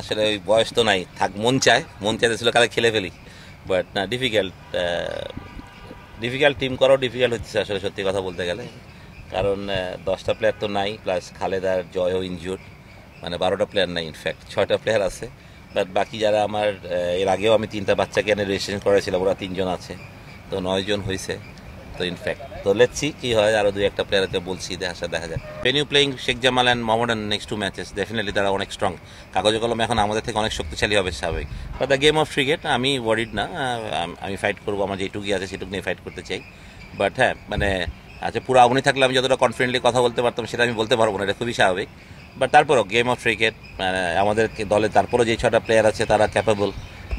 আসলে ওই বয়স তো নাই থাক মন চায় মন চাইতে ছিল কালে খেলে ফেলি বাট না ডিফিকাল্ট ডিফিকাল্ট টিম করাও ডিফিকাল্ট হচ্ছে আসলে সত্যি কথা বলতে গেলে কারণ দশটা প্লেয়ার তো নাই প্লাস খালেদার জয়ও ইনজিওর্ড মানে বারোটা প্লেয়ার নাই ইনফ্যাক্ট ছয়টা প্লেয়ার আছে বাট বাকি যারা আমার এর আগেও আমি তিনটা বাচ্চাকে এনে রেজিস্ট্রেশন করেছিলাম ওরা তিনজন আছে তো নয়জন হয়েছে তো ইনফ্যাক্ট তো লেটসি কি হয় আরও দুই একটা প্লেয়ারকে বলছি দেখা দেখা যায় when you playing Sheikh Jamal and Mohammedan next two matches definitely তারা অনেক স্ট্রং কাগজে কলম এখন আমাদের থেকে অনেক শক্তিশালী হবে স্বাভাবিক বা দ্য গেম অফ ক্রিকেট আমি ওয়ারিড না আমি ফাইট করবো আমার যেটুকুই আছে সেটুকু নিয়ে ফাইট করতে চাই বাট হ্যাঁ মানে আচ্ছা পুরো আগুনি থাকলে আমি যতটা কনফিডেন্টলি কথা বলতে পারতাম সেটা আমি বলতে পারবো না এটা খুবই স্বাভাবিক বাট তারপরও গেম অফ ক্রিকেট আমাদের দলে তারপরও যে ছটা প্লেয়ার আছে তারা ক্যাপেবল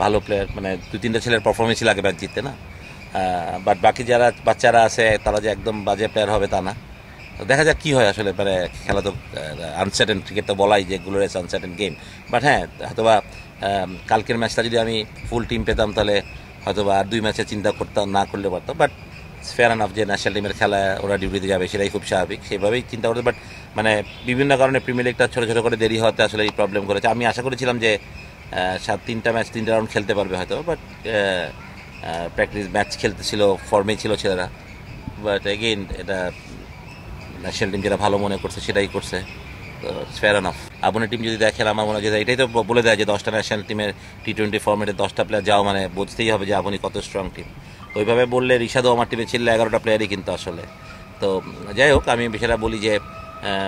ভালো প্লেয়ার মানে দু তিনটা ছেলের পারফরমেন্সই লাগে ম্যাচ জিততে না বাট বাকি যারা বাচ্চারা আছে তারা যে একদম বাজে প্লেয়ার হবে তা না দেখা যাক কী হয় আসলে মানে খেলা তো আনসার্টেন ক্রিকেট তো বলাই যে গুলো রেস আনসার্টেন গেম বাট হ্যাঁ হয়তোবা কালকের ম্যাচটা যদি আমি ফুল টিম পেতাম তাহলে হয়তোবা আর দুই ম্যাচে চিন্তা করতাম না করলে পারতাম বাট ফেয়ার অফ যে ন্যাশনাল টিমের খেলা ওরা ডিউটিতে যাবে সেটাই খুব স্বাভাবিক সেভাবেই চিন্তা করতে বাট মানে বিভিন্ন কারণে প্রিমিয়ার লিগটা ছোটো ছোটো করে দেরি হতে আসলে এই প্রবলেম করেছে আমি আশা করেছিলাম যে সাত তিনটা ম্যাচ তিনটা রাউন্ড খেলতে পারবে হয়তো বাট প্র্যাকটিস ম্যাচ খেলতেছিল ফর্মে ছিল ছেলেরা বাট এগেইন এটা ন্যাশনাল টিম যেটা ভালো মনে করছে সেটাই করছে তো ফেয়ার অফ আবনের টিম যদি দেখেন আমার মনে হয় যে এটাই তো বলে দেয় যে দশটা ন্যাশনাল টিমের টি টোয়েন্টি ফর্মেটে দশটা প্লেয়ার যাও মানে বুঝতেই হবে যে আপনি কত স্ট্রং টিম ওইভাবে বললে রিশাদও আমার টিমে ছিল এগারোটা প্লেয়ারই কিন্তু আসলে তো যাই হোক আমি বিষয়টা বলি যে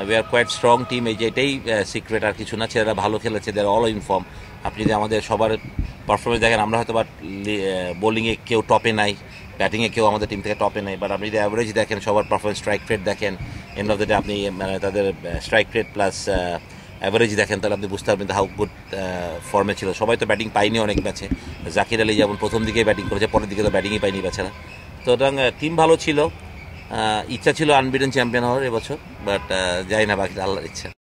we are quite strong team এই যে এটাই সিক্রেট আর কিছু না ছেলেরা ভালো খেলেছে দেয়ার অল ইনফর্ম আপনি যদি আমাদের সবার পারফরমেন্স দেখেন আমরা হয়তো বা বোলিংয়ে কেউ টপে নাই ব্যাটিংয়ে কেউ আমাদের টিম থেকে টপে নাই বাট আপনি যদি অ্যাভারেজ দেখেন সবার পারফরমেন্স স্ট্রাইক রেট দেখেন এন্ড অফ দ্য ডে আপনি মানে তাদের স্ট্রাইক রেট প্লাস অ্যাভারেজ দেখেন তাহলে আপনি বুঝতে পারবেন হাউ গুড ফর্মে ছিল সবাই তো ব্যাটিং পায়নি অনেক ম্যাচে জাকির আলী যেমন প্রথম দিকে ব্যাটিং করেছে পরের দিকে তো ব্যাটিংই পাইনি বেচারা তো টিম ভালো ছিল ইচ্ছা ছিল আনবিডেন চ্যাম্পিয়ন হওয়ার এবছর বাট যাই না বাকিটা আল্লাহর ইচ্ছা